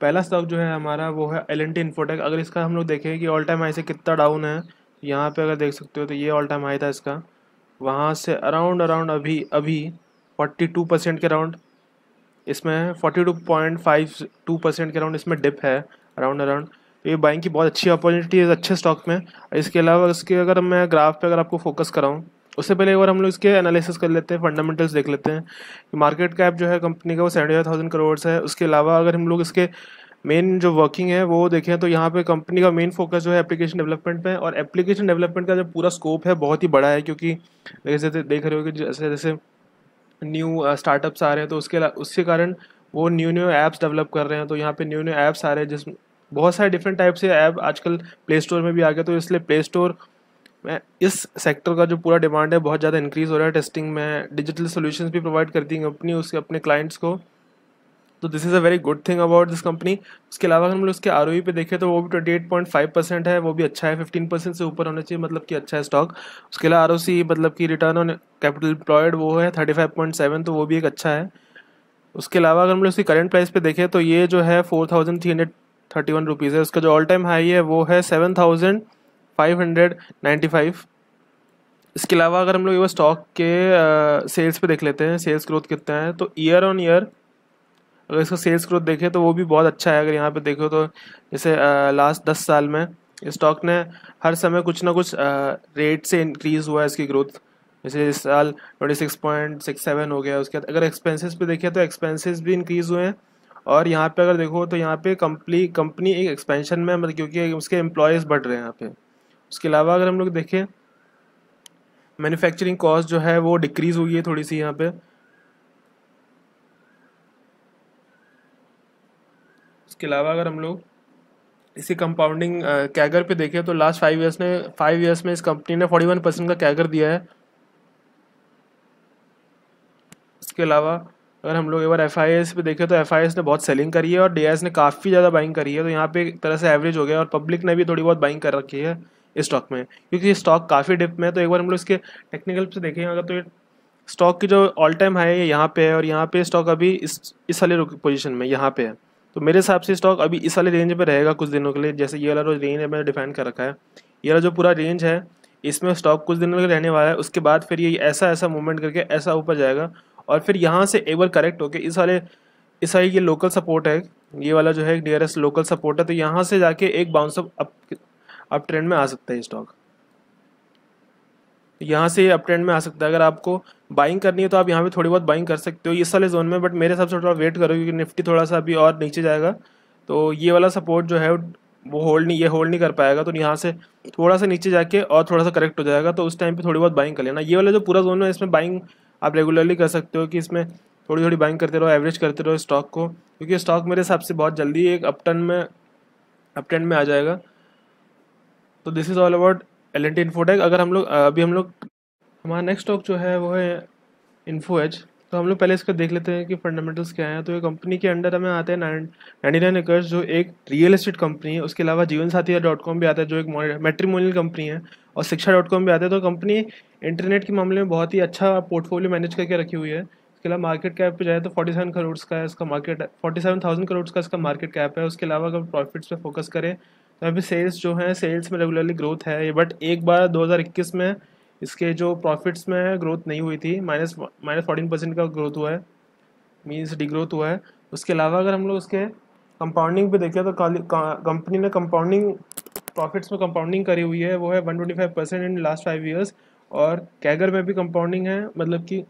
पहला स्टॉक जो है हमारा वो है एल एन टी इन्फोटेक अगर इसका हम लोग देखें कि ऑल टाइम हाई से कितना डाउन है यहाँ पे अगर देख सकते हो तो ये ऑल टाइम हाई था इसका वहाँ से अराउंड अराउंड अभी अभी फोर्टी टू परसेंट के अराउंड इसमें forty two point five two percent के अराउंड इसमें डिप है अराउंड अराउंड तो ये बाइंग की बहुत अच्छी अपॉर्चुनिटी है अच्छे स्टॉक में इसके अलावा इसके अगर मैं ग्राफ पे अगर आपको फोकस कराऊँ उससे पहले एक बार हम लोग इसके एनालिसिस कर लेते हैं फंडामेंटल्स देख लेते हैं कि मार्केट कैप जो है कंपनी का वो सेवेंटी फाइव थाउजेंड करोड़ है उसके अलावा अगर हम लोग इसके मेन जो वर्किंग है वो देखें तो यहाँ पे कंपनी का मेन फोकस जो है एप्लीकेशन डेवलपमेंट पे और एप्लीकेशन डेवलपमेंट का जो पूरा स्कोप है बहुत ही बड़ा है क्योंकि जैसे देख रहे हो कि जैसे जैसे न्यू स्टार्टअप्स आ रहे हैं तो उसके उसके कारण वो न्यू न्यू ऐप्स डेवलप कर रहे हैं तो यहाँ पे न्यू न्यू ऐप्स आ रहे हैं जिस बहुत सारे डिफरेंट टाइप्स से ऐप आजकल प्ले स्टोर में भी आ गए तो इसलिए प्ले स्टोर मैं इस सेक्टर का जो पूरा डिमांड है बहुत ज़्यादा इंक्रीज़ हो रहा है टेस्टिंग में डिजिटल सोल्यूशन भी प्रोवाइड करती हैं कंपनी उसके अपने क्लाइंट्स को तो this is a very good thing about this company उसके अलावा अगर हम लोग उसके आर e पे देखें तो वो भी twenty eight point five percent है वो भी अच्छा है फिफ्टीन परसेंट से ऊपर होना चाहिए मतलब कि अच्छा है स्टॉक उसके अलावा आर मतलब कि रिटर्न ऑन कैपिटल एम्प्लॉयड वो है थर्टी फाइव पॉइंट सेवन तो वो भी एक अच्छा है उसके अलावा अगर हम लोग उसकी करंट प्राइस पे देखें तो ये जो है four thousand three hundred thirty one rupees है उसका जो ऑल टाइम हाई है वो है seven thousand five hundred ninety five इसके अलावा अगर हम लोग ये स्टॉक के सेल्स पे देख लेते हैं सेल्स ग्रोथ कितना है तो ईयर ऑन ईयर अगर इसका सेल्स ग्रोथ देखें तो वो भी बहुत अच्छा है अगर यहाँ पे देखो तो जैसे लास्ट दस साल में स्टॉक ने हर समय कुछ ना कुछ रेट से इंक्रीज़ हुआ है इसकी ग्रोथ जैसे इस साल twenty six point six seven हो गया उसके बाद अगर एक्सपेंसेस पे देखें तो एक्सपेंसेस भी इंक्रीज़ हुए हैं और यहाँ पे अगर देखो तो यहाँ पे कंपनी कंपनी एक एक्सपेंशन में मतलब क्योंकि उसके एम्प्लॉयज़ बढ़ रहे हैं यहाँ पे उसके अलावा अगर हम लोग देखें मैन्युफैक्चरिंग कॉस्ट जो है वो डिक्रीज़ हुई है थोड़ी सी यहाँ पे इसके अलावा अगर हम लोग इसी कंपाउंडिंग कैगर पे देखें तो लास्ट फाइव इयर्स ने फाइव इयर्स में इस कंपनी ने फोर्टी वन परसेंट का कैगर दिया है इसके अलावा अगर हम लोग एक बार एफ आई एस पे देखें तो एफ आई एस ने बहुत सेलिंग करी है और डी ने काफ़ी ज़्यादा बाइंग करी है तो यहाँ पे एक तरह से एवरेज हो गया और पब्लिक ने भी थोड़ी बहुत बाइंग कर रखी है इस स्टॉक में क्योंकि स्टॉक काफ़ी डिप में है तो एक बार हम लोग इसके टेक्निकल से देखेंगे अगर तो ये स्टॉक की जो ऑल टाइम हाई है यहाँ पे है और यहाँ पे स्टॉक अभी इस इस वाले पोजीशन में यहाँ पे है तो मेरे हिसाब से स्टॉक अभी इस वाले रेंज में रहेगा कुछ दिनों के लिए जैसे ये वाला जो रेंज है मैंने डिफाइन कर रखा है ये वाला जो पूरा रेंज है इसमें स्टॉक कुछ दिनों के रहने वाला है उसके बाद फिर ये ऐसा ऐसा मूवमेंट करके ऐसा ऊपर जाएगा और फिर यहाँ से एक बार करेक्ट होकर इस वाले इस वाले ये लोकल सपोर्ट है ये वाला जो है नियरेस्ट लोकल सपोर्ट है तो यहाँ से जाके एक बाउंस अप अप ट्रेंड में आ सकता है स्टॉक यहाँ से अप ट्रेंड में आ सकता है अगर आपको बाइंग करनी है तो आप यहाँ पे थोड़ी बहुत बाइंग कर सकते हो इस वाले जोन में बट मेरे हिसाब से थोड़ा वेट करो क्योंकि निफ्टी थोड़ा सा अभी और नीचे जाएगा तो ये वाला सपोर्ट जो है वो होल्ड नहीं ये होल्ड नहीं कर पाएगा तो यहाँ से थोड़ा सा नीचे जाके और थोड़ा सा करेक्ट हो जाएगा तो उस टाइम पर थोड़ी बहुत बाइंग कर लेना ये वाला जो पूरा जोन है इसमें बाइंग आप रेगुलरली कर सकते हो कि इसमें थोड़ी थोड़ी बाइंग करते रहो एवरेज करते रहो स्टॉक को क्योंकि स्टॉक मेरे हिसाब से बहुत जल्दी एक अपटन में अपटन में आ जाएगा तो this is all about L N T Infotech अगर हम लोग अभी हम लोग हमारा नेक्स्ट टॉक जो है वो है इन्फो एच तो हम लोग पहले इसका देख लेते हैं कि फंडामेंटल्स क्या हैं तो ये कंपनी के अंडर हमें आते हैं नाइनटी नाइन एकर्स जो एक रियल इस्टेट कंपनी है उसके अलावा जीवन साथी डॉट कॉम भी आता है जो एक मेट्रीमोनियल कंपनी है और शिक्षा डॉट कॉम भी आता है तो कंपनी इंटरनेट के मामले में बहुत ही अच्छा पोर्टफोलियो मैनेज करके रखी हुई है इसके अलावा मार्केट कैप पे जाए तो फोर्टी सेवन करोड़ का है इसका market forty seven thousand crore का इसका मार्केट कैप है उसके अलावा अगर प्रॉफिट्स पर फोकस करें तो अभी सेल्स जो है सेल्स में रेगुलरली ग्रोथ है बट एक बार 2021 में इसके जो प्रॉफिट्स में ग्रोथ नहीं हुई थी माइनस माइनस फोर्टीन परसेंट का ग्रोथ हुआ है मीन्स डिग्रोथ हुआ है उसके अलावा अगर हम लोग उसके कंपाउंडिंग पे देखें तो कंपनी ने कंपाउंडिंग प्रॉफिट्स में कंपाउंडिंग करी हुई है वो है one twenty five percent in last five years और कैगर में भी कंपाउंडिंग है मतलब कि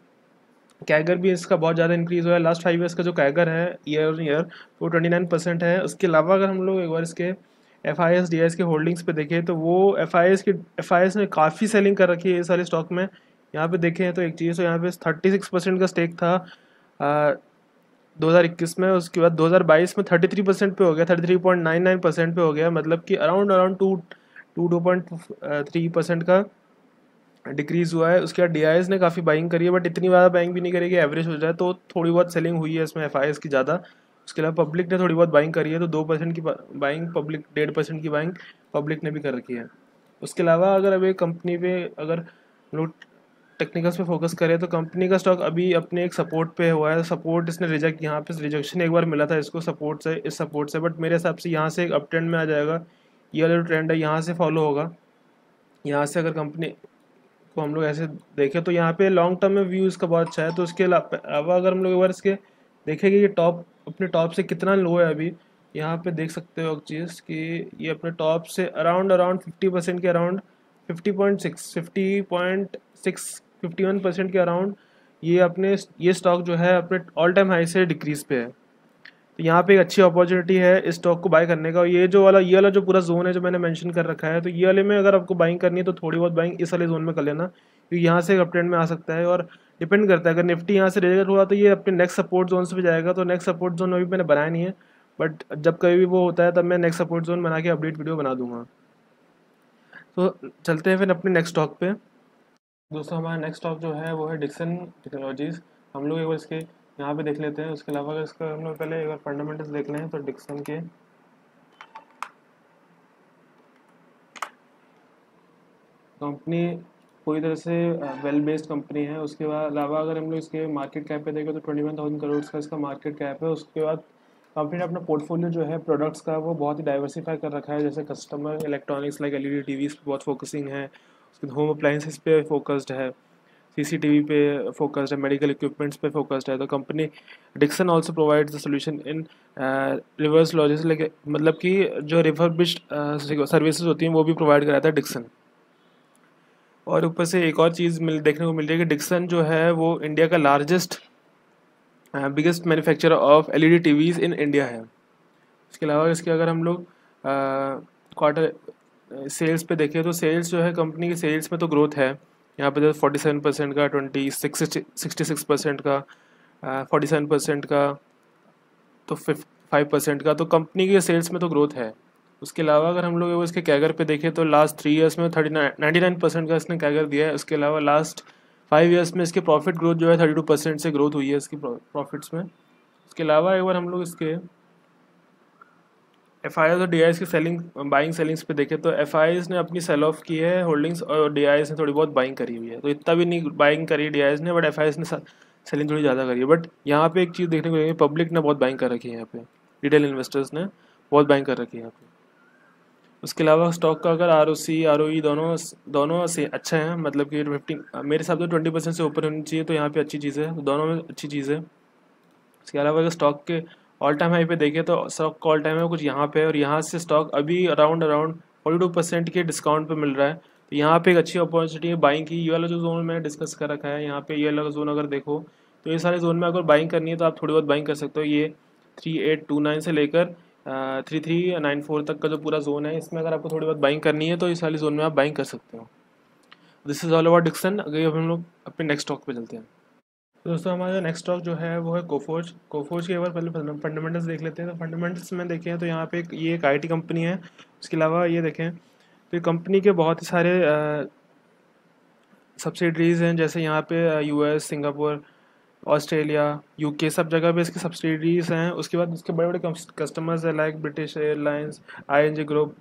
कैगर भी इसका बहुत ज़्यादा इंक्रीज़ हुआ है लास्ट फाइव ईयर्स का जो कैगर है ईयर ईयर वो ट्वेंटी नाइन परसेंट है उसके अलावा अगर हम लोग एक बार इसके F I S D S के होल्डिंग्स पे देखें तो वो एफ आई एस की एफ आई एस ने काफ़ी सेलिंग कर रखी है ये सारे स्टॉक में यहाँ पे देखें तो एक चीज़ तो यहाँ पे थर्टी सिक्स परसेंट का स्टेक था दो हज़ार इक्कीस में उसके बाद दो हज़ार बाईस में थर्टी थ्री परसेंट पे हो गया thirty three point nine nine percent पे हो गया मतलब कि around around two two two point three percent का डिक्रीज़ हुआ है उसके बाद डी ने काफ़ी बाइंग करी है बट इतनी ज़्यादा बाइंग भी नहीं करी कि एवरेज हो जाए तो थोड़ी बहुत सेलिंग हुई है इसमें एफ की ज़्यादा उसके अलावा पब्लिक ने थोड़ी बहुत बाइंग करी है तो दो परसेंट की बाइंग पब्लिक डेढ़ परसेंट की बाइंग पब्लिक ने भी कर रखी है उसके अलावा अगर अभी कंपनी पे अगर लोग टेक्निकल्स पे फोकस करें तो कंपनी का स्टॉक अभी अपने एक सपोर्ट पे हुआ है सपोर्ट इसने रिजेक्ट यहाँ पे रिजेक्शन एक बार मिला था इसको सपोर्ट से इस सपोर्ट से बट मेरे हिसाब से यहाँ से एक अप ट्रेंड में आ जाएगा ये वाला जो ट्रेंड है यहाँ से फॉलो होगा यहाँ से अगर कंपनी को हम लोग ऐसे देखें तो यहाँ पे लॉन्ग टर्म में व्यू इसका बहुत अच्छा है तो उसके अलावा अगर हम लोग एक बार इसके देखेंगे कि टॉप अपने टॉप से कितना लो है अभी यहाँ पे देख सकते हो एक चीज़ कि ये अपने टॉप से अराउंड अराउंड फिफ्टी परसेंट के around fifty point six fifty point six fifty one percent के अराउंड ये अपने ये स्टॉक जो है अपने ऑल टाइम हाई से डिक्रीज़ पे है तो यहाँ पे एक अच्छी अपॉर्चुनिटी है इस स्टॉक को बाय करने का और ये जो वाला ये वाला जो पूरा जोन है जो मैंने मैंशन कर रखा है तो ये वाले में अगर आपको बाइंग करनी है तो थोड़ी बहुत बाइंग इस वाले जोन में कर लेना क्योंकि यहाँ से अपट्रेंड में आ सकता है और डिपेंड करता है अगर निफ्टी यहाँ से रिजेक्ट हुआ तो ये अपने नेक्स्ट सपोर्ट जोन से भी जाएगा तो नेक्स्ट सपोर्ट जोन अभी मैंने बनाया नहीं है बट जब कभी भी वो होता है तब मैं नेक्स्ट सपोर्ट जोन बना के अपडेट वीडियो बना दूंगा तो चलते हैं फिर अपने नेक्स्ट स्टॉक पे दोस्तों हमारा नेक्स्ट स्टॉक जो है वो है डिक्सन टेक्नोलॉजीज़ हम लोग एक बार इसके यहाँ पे देख लेते हैं उसके अलावा अगर इसका हम लोग पहले एक बार फंडामेंटल्स देख लें तो डिक्सन के कंपनी पूरी तरह से वेल बेस्ड कंपनी है उसके अलावा अगर हम लोग इसके मार्केट कैप पे देखें तो ट्वेंटी वन थाउजेंड करोड़ का इसका मार्केट कैप है उसके बाद कंपनी ने अपना पोर्टफोलियो जो है प्रोडक्ट्स का वो बहुत ही डाइवर्सिफाई कर रखा है जैसे customer electronics like L E D बहुत फोकसिंग है उसके होम अप्लाइंसिस पे फोकस्ड है सी सी टी वी पे फोकस्ड है मेडिकल इक्विपमेंट्स पे फोकस्ड है तो company Dixon also provide the solution in reverse logistics मतलब कि जो रिफर्बिश्ड सर्विसेज होती हैं वो भी प्रोवाइड कराता है डिक्सन और ऊपर से एक और चीज़ मिल देखने को मिल रही है कि डिक्सन जो है वो इंडिया का largest biggest manufacturer of LED TVs in India है इसके अलावा इसके अगर हम लोग क्वार्टर uh, सेल्स uh, पे देखें तो सेल्स जो है कंपनी की सेल्स में तो ग्रोथ है यहाँ पे फोर्टी सेवन परसेंट का twenty six sixty six percent का फोर्टी सेवन परसेंट का तो फिफ फाइव परसेंट का तो कंपनी के सेल्स में तो ग्रोथ है उसके अलावा अगर हम लोग इसके कैगर पे देखें तो लास्ट थ्री ईयर्स में थर्टी नाइन्टी नाइन परसेंट का इसने कैगर दिया है उसके अलावा लास्ट फाइव ईयर्स में इसके प्रॉफिट ग्रोथ जो है थर्टी टू परसेंट से ग्रोथ हुई है इसकी प्रॉफिट्स में उसके अलावा एक बार हम लोग इसके एफ आई और डी आई एस की सेलिंग बाइंग सेलिंग्स पे देखें तो एफ आई एस ने अपनी सेल ऑफ की है होल्डिंग्स और डी आई एस ने थोड़ी बहुत बाइंग करी हुई है तो इतना भी नहीं बाइंग करी डी आई एस ने बट एफ आई एस ने सेलिंग थोड़ी ज़्यादा करी है बट यहाँ पे एक चीज़ देखने को मिलेगी पब्लिक ने बहुत बाइंग कर रखी है यहाँ पे रिटेल इन्वेस्टर्स ने बहुत बाइंग कर रखी है यहाँ पे उसके अलावा स्टॉक का अगर are O C R O ई दोनों दोनों से अच्छा है मतलब कि फिफ्टी मेरे हिसाब से ट्वेंटी परसेंट से ऊपर होनी चाहिए तो यहाँ पे अच्छी चीज़ है तो दोनों में अच्छी चीज़ है उसके अलावा अगर स्टॉक के ऑल टाइम हाई पे देखें तो स्टॉक का ऑल टाइम है कुछ यहाँ पे और यहाँ से स्टॉक अभी around around forty two percent के डिस्काउंट पर मिल रहा है तो यहाँ पे एक अच्छी अपॉर्चुनिटी है बाइंग की ये वाला जो जोन मैंने डिस्कस कर रखा है यहाँ पे ये वाला जोन अगर देखो तो ये सारे जोन में अगर बाइंग करनी है तो आप थोड़ी बहुत बाइंग कर सकते हो ये थ्री एट टू नाइन से लेकर थ्री थ्री नाइन फोर तक का जो पूरा जोन है इसमें अगर आपको थोड़ी बहुत बाइंग करनी है तो इस वाली जोन में आप बाइंग कर सकते हो this is all about Dixon अगर हम लोग अपने नेक्स्ट स्टॉक पे चलते हैं तो दोस्तों हमारा नेक्स्ट स्टॉक जो है वो है कोफोज कोफोज के बाद पहले फंडामेंटल्स देख लेते हैं तो फंडामेंटल्स में देखें तो यहाँ पे एक ये एक आई कंपनी है उसके अलावा ये देखें तो कंपनी के बहुत ही सारे सब्सिडरीज़ हैं जैसे यहाँ पे यूएस सिंगापुर ऑस्ट्रेलिया यूके सब जगह पे इसके सब्सिडीज़ हैं उसके बाद इसके बड़े बड़े कस्टमर्स हैं like British Airlines I N G group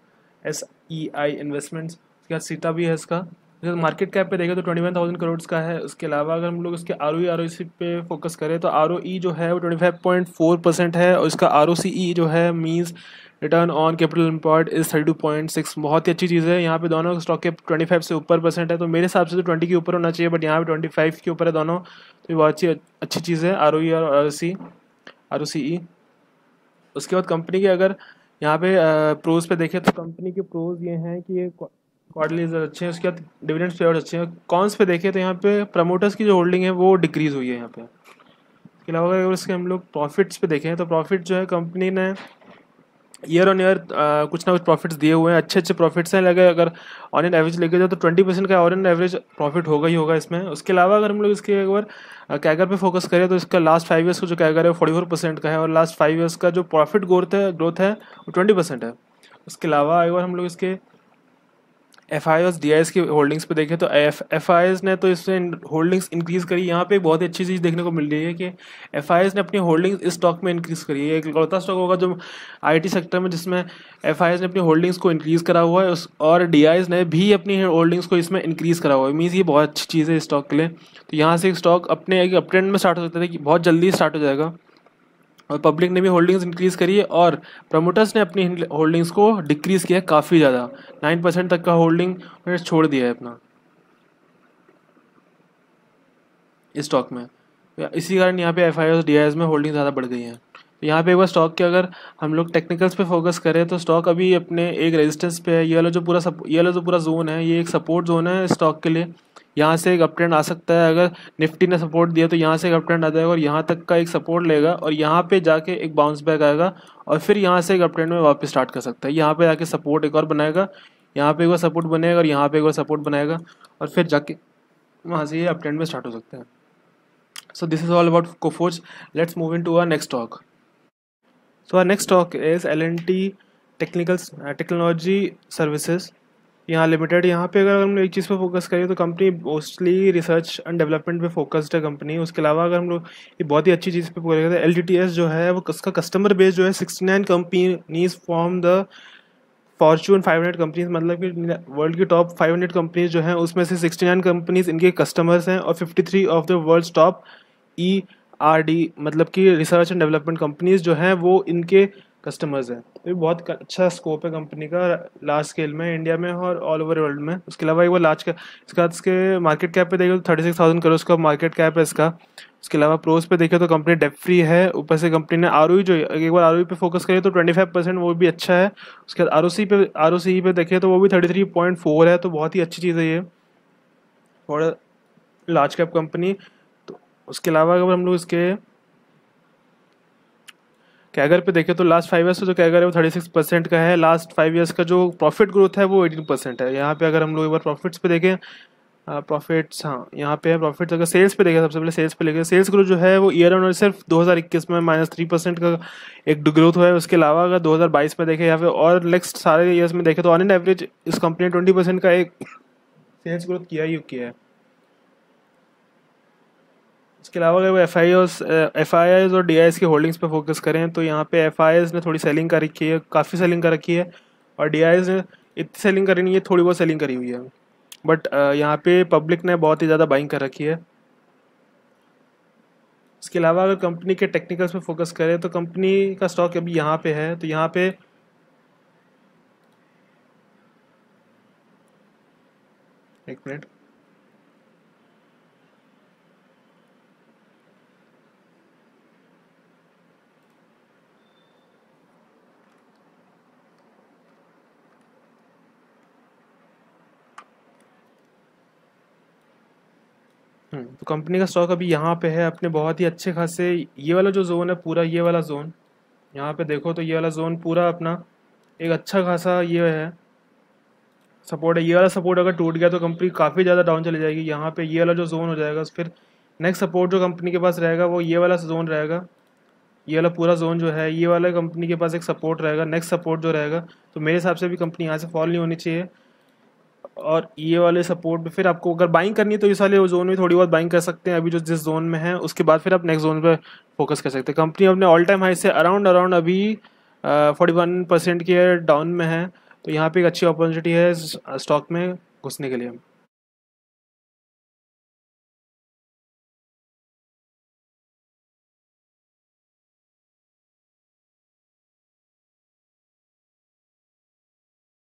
S E I investments उसके बाद सीता भी है इसका जैसे मार्केट कैप पे देखें तो ट्वेंटी वन थाउजेंड करोड़ का है उसके अलावा अगर हम लोग इसके आर ओ आर ओ सी पे फोकस करें तो आर ओ ई जो है वो twenty five point four percent है और इसका आर ओ सी ई जो है means return on capital employed is thirty two point six बहुत ही अच्छी चीज़ है यहाँ पे दोनों स्टॉक के ट्वेंटी फाइव से ऊपर परसेंट है तो मेरे हिसाब से तो ट्वेंटी के ऊपर होना चाहिए बट यहाँ पे ट्वेंटी फाइव के ऊपर है दोनों तो ये बहुत अच्छी अच्छी चीज़ है आर ओ ई और are O C R O C ई उसके बाद कंपनी के अगर यहाँ पे प्रोज पे देखें तो कंपनी के प्रोज ये हैं कि ये रिजल्ट अच्छे हैं उसके बाद डिविडेंड्स पे अच्छे हैं कॉन्स पे देखें तो यहाँ पे प्रमोटर्स की जो होल्डिंग है वो डिक्रीज़ हुई है यहाँ पे इसके अलावा अगर इसके हम लोग प्रॉफिट्स पे देखें तो प्रॉफिट जो है कंपनी ने ईयर ऑन ईयर कुछ ना कुछ प्रॉफिट्स दिए हुए हैं अच्छे अच्छे प्रॉफिट्स हैं लगे अगर ऑन एन एवरेज लेके जाए तो ट्वेंटी परसेंट का ऑन एन एवरेज प्रॉफिट होगा ही होगा इसमें उसके अलावा अगर हम लोग इसके एक बार कैगर पे फोकस करें तो इसका लास्ट फाइव ईयर्स का जो कैगर है वो फोर्टी फोर परसेंट का है और लास्ट फाइव ईयर्स का जो प्रॉफिट ग्रोथ है ग्रोथ है वो ट्वेंटी परसेंट है उसके अलावा एक बार हम लोग इसके एफ आई और डी आई एस की होल्डिंग्स पे देखें तो एफ एफ आई एस ने तो इससे होल्डिंग्स इंक्रीज़ करी यहाँ पे बहुत ही अच्छी चीज़ देखने को मिल रही है कि एफ आई एस ने अपनी होल्डिंग्स इस स्टॉक में इंक्रीज़ करी है एक लौता स्टॉक होगा जो आई टी सेक्टर में जिसमें एफ आई एस ने अपनी होल्डिंग्स को इंक्रीज़ करा हुआ है उस और डी आई एस ने भी अपनी होल्डिंग्स को इसमें इंक्रीज़ करा हुआ है मीन्स ये बहुत अच्छी चीज़ है इस स्टॉक के लिए तो यहाँ से एक स्टॉक अपने एक अपट्रेंड में स्टार्ट हो सकता है कि बहुत जल्दी स्टार्ट हो जाएगा और पब्लिक ने भी होल्डिंग्स इंक्रीज़ करी है और प्रमोटर्स ने अपनी होल्डिंग्स को डिक्रीज़ किया है काफ़ी ज़्यादा नाइन परसेंट तक का होल्डिंग उन्होंने छोड़ दिया है अपना इस स्टॉक में इसी कारण यहाँ पे एफ आई डी आई में होल्डिंग ज़्यादा बढ़ गई है तो यहाँ पे एक बार स्टॉक के अगर हम लोग टेक्निकल्स पे फोकस करें तो स्टॉक अभी अपने एक रेजिस्टेंस पे है ये वाला जो पूरा ये वाला जो पूरा जोन है ये एक सपोर्ट जोन है स्टॉक के लिए यहाँ से एक अपट्रेंड आ सकता है अगर निफ्टी ने सपोर्ट दिया तो यहाँ से एक अपट्रेंड आ जाएगा और यहाँ तक का एक सपोर्ट लेगा और यहाँ पे जाके एक बाउंस बैक आएगा और फिर यहाँ से एक अपट्रेंड में वापस स्टार्ट कर सकता है यहाँ पे जाके सपोर्ट एक और बनाएगा यहाँ पे एक बार सपोर्ट बनेगा और यहाँ पे एक बार सपोर्ट बनाएगा और फिर जाके वहाँ से ये अपट्रेंड में स्टार्ट हो सकता so this is all about Coforge let's move into our next stock so our next stock is L N T technical technology services यहाँ लिमिटेड यहाँ पे अगर हम लोग एक चीज़ पे फोकस करें तो company mostly research and development पे फोकस्ड है कंपनी उसके अलावा अगर हम लोग ये बहुत ही अच्छी चीज़ पे पूरे करते हैं एल जो है वो उसका कस्टमर बेस जो है sixty nine companies from the Fortune five hundred companies मतलब कि वर्ल्ड की टॉप फाइव हंड्रेड कंपनीज जो हैं उसमें से सिक्सटी नाइन कंपनीज इनके कस्टमर्स हैं और fifty three of the world top E R D मतलब कि रिसर्च एंड डेवलपमेंट कंपनीज जो हैं वो इनके कस्टमर्स हैं तो ये बहुत अच्छा स्कोप है कंपनी का लार्ज स्केल में इंडिया में और ऑल ओवर वर्ल्ड में उसके अलावा एक वो लार्ज का इसके बाद इसके मार्केट कैप पे देखो तो थर्टी सिक्स थाउजेंड करोड़ का मार्केट कैप है इसका उसके अलावा प्रोस पे देखे तो कंपनी डेप फ्री है ऊपर से कंपनी ने आर e जो एक बार आर e पे फोकस करें तो ट्वेंटी फाइव परसेंट वो भी अच्छा है उसके बाद आर पे आर e पे देखे तो वो भी थर्टी थ्री पॉइंट फोर है तो बहुत ही अच्छी चीज़ है ये और लार्ज कैप कंपनी तो उसके अलावा अगर हम लोग इसके कैगर पे देखें तो लास्ट फाइव ईयर्स का जो कैगर है वो थर्टी सिक्स परसेंट का है लास्ट फाइव ईयर्स का जो प्रॉफिट ग्रोथ है वो एटीन परसेंट है यहाँ पे अगर हम लोग एक बार प्रॉफिट्स पे देखें प्रॉफिट्स हाँ यहाँ पे है प्रॉफिट्स अगर सेल्स पे देखें सबसे पहले सेल्स पे लेकर सेल्स ग्रोथ जो है वो ईयर ऑन ईयर सिर्फ इक्कीस में माइनस थ्री परसेंट का एक ग्रोथ हुआ है उसके अलावा अगर बाईस में देखें या फिर और नेक्स्ट सारे ईयर्स में देखें तो ऑन एन एवरेज इस कंपनी ने ट्वेंटी परसेंट का एक सेल्स ग्रोथ किया ही किया है इसके अलावा अगर वो F I F I Is और डी आई एस की होल्डिंग्स पे फोकस करें तो यहाँ पे एफ आई ने थोड़ी सेलिंग कर रखी है काफ़ी सेलिंग कर रखी है और डी आई ने इतनी सेलिंग करी नहीं है थोड़ी बहुत सेलिंग करी हुई है बट यहाँ पे पब्लिक ने बहुत ही ज़्यादा बाइंग कर रखी है इसके अलावा अगर कंपनी के टेक्निकल्स पे फोकस करें तो कंपनी का स्टॉक अभी यहाँ पे है तो यहाँ पे एक मिनट हम्म, तो कंपनी का स्टॉक अभी यहाँ पे है अपने बहुत ही अच्छे खासे ये वाला जो जोन है पूरा ये वाला जोन यहाँ पे देखो तो ये वाला जोन पूरा अपना एक अच्छा खासा ये है सपोर्ट है ये वाला सपोर्ट अगर टूट गया तो कंपनी काफ़ी ज़्यादा डाउन चली जाएगी यहाँ पे ये वाला जो जोन हो जाएगा फिर नेक्स्ट सपोर्ट जो कंपनी के पास रहेगा वो ये वाला जोन रहेगा ये वाला पूरा जोन जो है ये वाला कंपनी के पास एक सपोर्ट रहेगा नेक्स्ट सपोर्ट जो रहेगा तो मेरे हिसाब से भी कंपनी यहाँ से फॉल नहीं होनी चाहिए और ये वाले सपोर्ट में फिर आपको अगर बाइंग करनी है तो इस वाले जोन में थोड़ी बहुत बाइंग कर सकते हैं अभी जो जिस जोन में है उसके बाद फिर आप नेक्स्ट जोन पर फोकस कर सकते हैं कंपनी अपने ऑल टाइम हाई से अराउंड अराउंड अभी फोर्टी वन परसेंट के डाउन में है तो यहाँ पे एक अच्छी अपॉर्चुनिटी है स्टॉक में घुसने के लिए